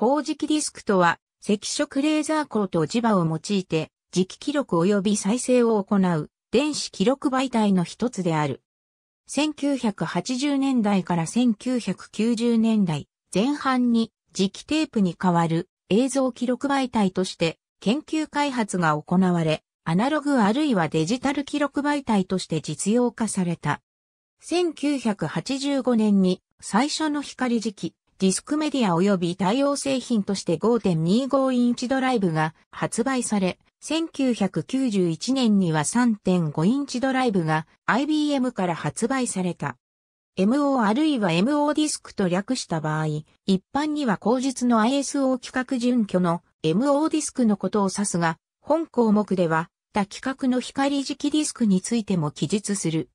光磁気ディスクとは、赤色レーザー光と磁場を用いて、磁気記録及び再生を行う、電子記録媒体の一つである。1980年代から1990年代前半に磁気テープに代わる映像記録媒体として研究開発が行われ、アナログあるいはデジタル記録媒体として実用化された。1985年に最初の光磁気ディスクメディア及び対応製品として5.25インチドライブが発売され、1991年には3.5インチドライブが IBM から発売された。MO あるいは MO ディスクと略した場合、一般には後日の ISO 規格準拠の MO ディスクのことを指すが、本項目では、他規格の光磁ディスクについても記述する。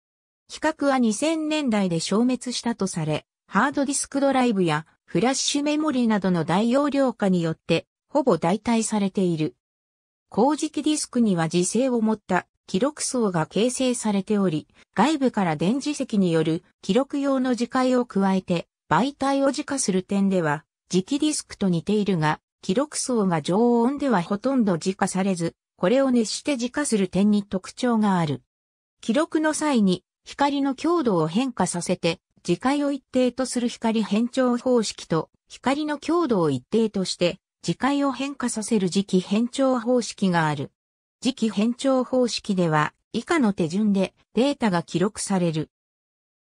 規格は2000年代で消滅したとされ、ハードディスクドライブやフラッシュメモリなどの大容量化によって、ほぼ代替されている。工事機ディスクには磁性を持った記録層が形成されており、外部から電磁石による記録用の磁界を加えて媒体を磁化する点では、磁気ディスクと似ているが、記録層が常温ではほとんど磁化されず、これを熱して磁化する点に特徴がある。記録の際に光の強度を変化させて磁界を一定とする光変調方式と、光の強度を一定として、磁界を変化させる磁気変調方式がある。磁気変調方式では、以下の手順でデータが記録される。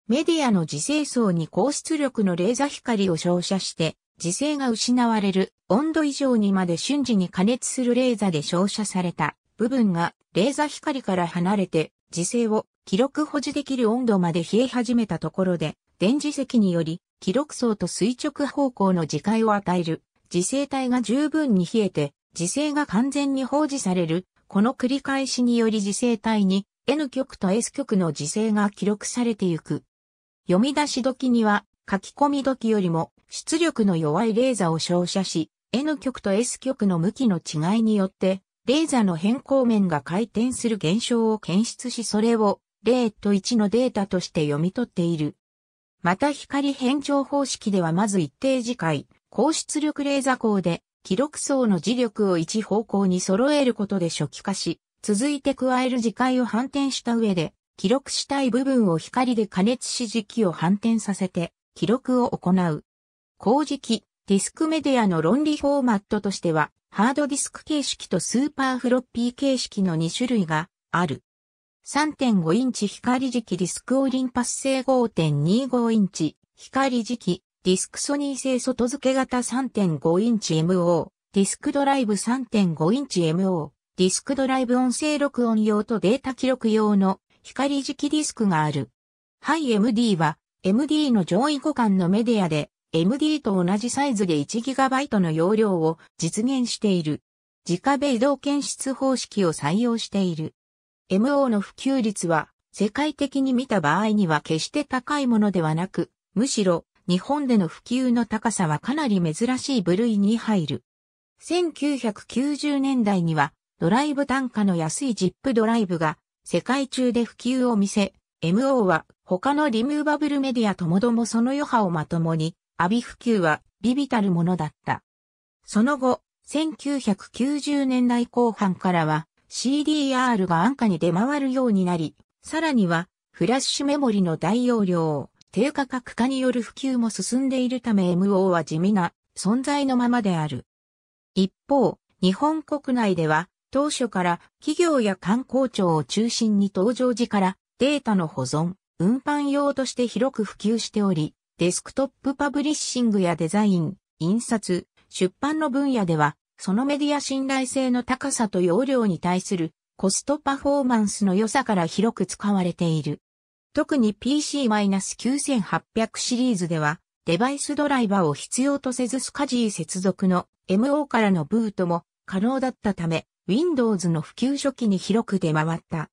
メディアの磁性層に高出力のレーザ光を照射して、磁性が失われる温度以上にまで瞬時に加熱するレーザで照射された部分がレーザ光から離れて磁性を記録保持できる温度まで冷え始めたところで電磁石により、記録層と垂直方向の磁界を与える。磁性体が十分に冷えて、磁性が完全に放置される。この繰り返しにより磁性体に N 極と S 極の磁性が記録されてゆく。読み出し時には書き込み時よりも出力の弱いレーザを照射し、N 極と S 極の向きの違いによって、レーザの変更面が回転する現象を検出しそれを0と1のデータとして読み取っている。また光変調方式ではまず一定次回、高出力レーザ光で、記録層の磁力を一方向に揃えることで初期化し、続いて加える磁界を反転した上で、記録したい部分を光で加熱し磁気を反転させて、記録を行う。工事機、ディスクメディアの論理フォーマットとしては、ハードディスク形式とスーパーフロッピー形式の2種類がある。3.5インチ光磁気ディスクオリンパス製5.25インチ光磁気ディスクソニー製外付け型3.5インチ MO ディスクドライブ3.5インチ MO ディスクドライブ音声録音用とデータ記録用の光磁気ディスクがある。ハイ MD は MD の上位互換のメディアで MD と同じサイズで 1GB の容量を実現している。自家米動検出方式を採用している。MO の普及率は世界的に見た場合には決して高いものではなく、むしろ日本での普及の高さはかなり珍しい部類に入る。1990年代にはドライブ単価の安いジップドライブが世界中で普及を見せ、MO は他のリムーバブルメディアともどもその余波をまともに、アビ普及はビビたるものだった。その後、1990年代後半からは CDR が安価に出回るようになり、さらには、フラッシュメモリの大容量、低価格化による普及も進んでいるため MO は地味な存在のままである。一方、日本国内では、当初から企業や観光庁を中心に登場時からデータの保存、運搬用として広く普及しており、デスクトップパブリッシングやデザイン、印刷、出版の分野ではそのメディア信頼性の高さと容量に対するコストパフォーマンスの良さから広く使われている。特に PC-9800 シリーズでは、デバイスドライバーを必要とせずスカジー接続の MO からのブートも可能だったため、Windows の普及初期に広く出回った。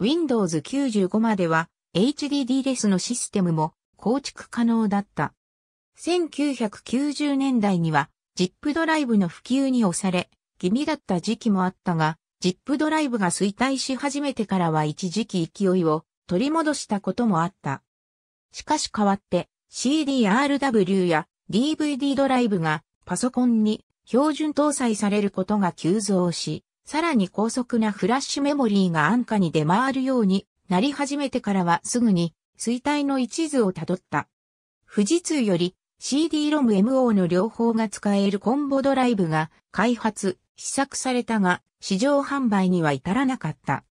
Windows 95までは HDD レスのシステムも構築可能だった。1990年代にはジップドライブの普及に押され、気味だった時期もあったが、ジップドライブが衰退し始めてからは一時期勢いを取り戻したこともあった。しかし代わって CDRW や DVD ドライブがパソコンに標準搭載されることが急増し、さらに高速なフラッシュメモリーが安価に出回るようになり始めてからはすぐに衰退の一途をたどった。富士通より CD-ROM-MO の両方が使えるコンボドライブが開発、試作されたが、市場販売には至らなかった。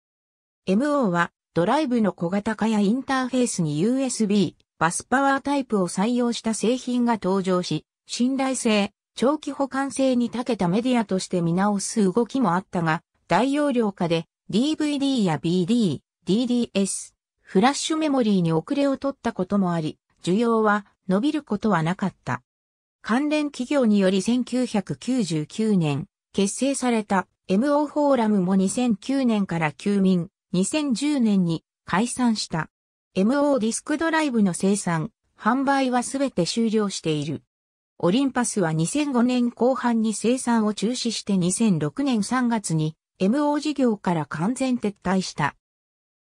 MO はドライブの小型化やインターフェースに USB、バスパワータイプを採用した製品が登場し、信頼性、長期保管性に長けたメディアとして見直す動きもあったが、大容量化で DVD や BD、DDS、フラッシュメモリーに遅れを取ったこともあり、需要は伸びることはなかった。関連企業により1999年、結成された MO フォーラムも2009年から休眠、2010年に解散した。MO ディスクドライブの生産、販売はすべて終了している。オリンパスは2005年後半に生産を中止して2006年3月に MO 事業から完全撤退した。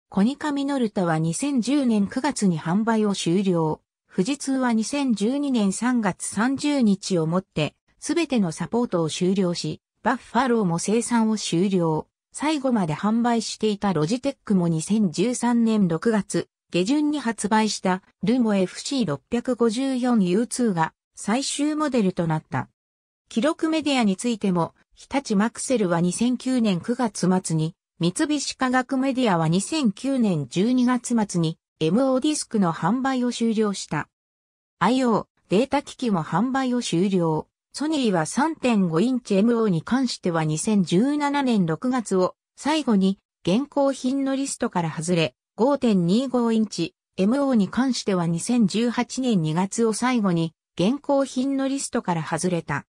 コニカミノルタは2010年9月に販売を終了。富士通は2012年3月30日をもって、すべてのサポートを終了し、バッファローも生産を終了。最後まで販売していたロジテックも2013年6月、下旬に発売したルモ FC654U2 が最終モデルとなった。記録メディアについても、日立マクセルは2009年9月末に、三菱科学メディアは2009年12月末に、MO ディスクの販売を終了した。IO データ機器も販売を終了。ソニーは3.5インチ MO に関しては2017年6月を最後に現行品のリストから外れ5.25インチ MO に関しては2018年2月を最後に現行品のリストから外れた。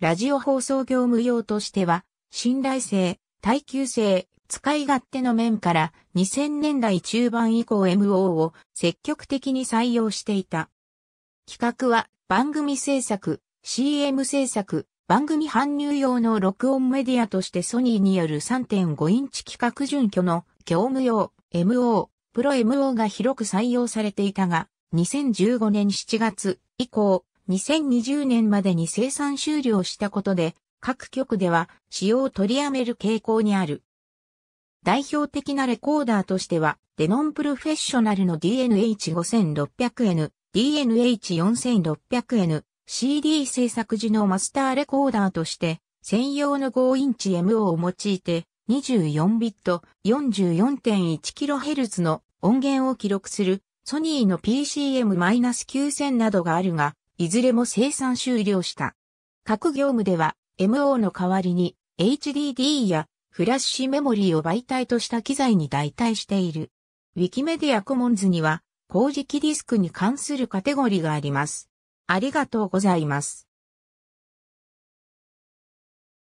ラジオ放送業務用としては信頼性、耐久性、使い勝手の面から2000年代中盤以降 MO を積極的に採用していた。企画は番組制作、CM 制作、番組搬入用の録音メディアとしてソニーによる3.5インチ企画準拠の業務用 MO、プロ MO が広く採用されていたが、2015年7月以降、2020年までに生産終了したことで、各局では使用を取りやめる傾向にある。代表的なレコーダーとしては、デノンプルフェッショナルの DNH5600N、DNH4600N、CD 制作時のマスターレコーダーとして、専用の5インチ MO を用いて、24ビット 44.1kHz の音源を記録するソニーの PCM-9000 などがあるが、いずれも生産終了した。各業務では MO の代わりに HDD やフラッシュメモリーを媒体とした機材に代替している。ウィキメディアコモンズには、工事機ディスクに関するカテゴリーがあります。ありがとうございます。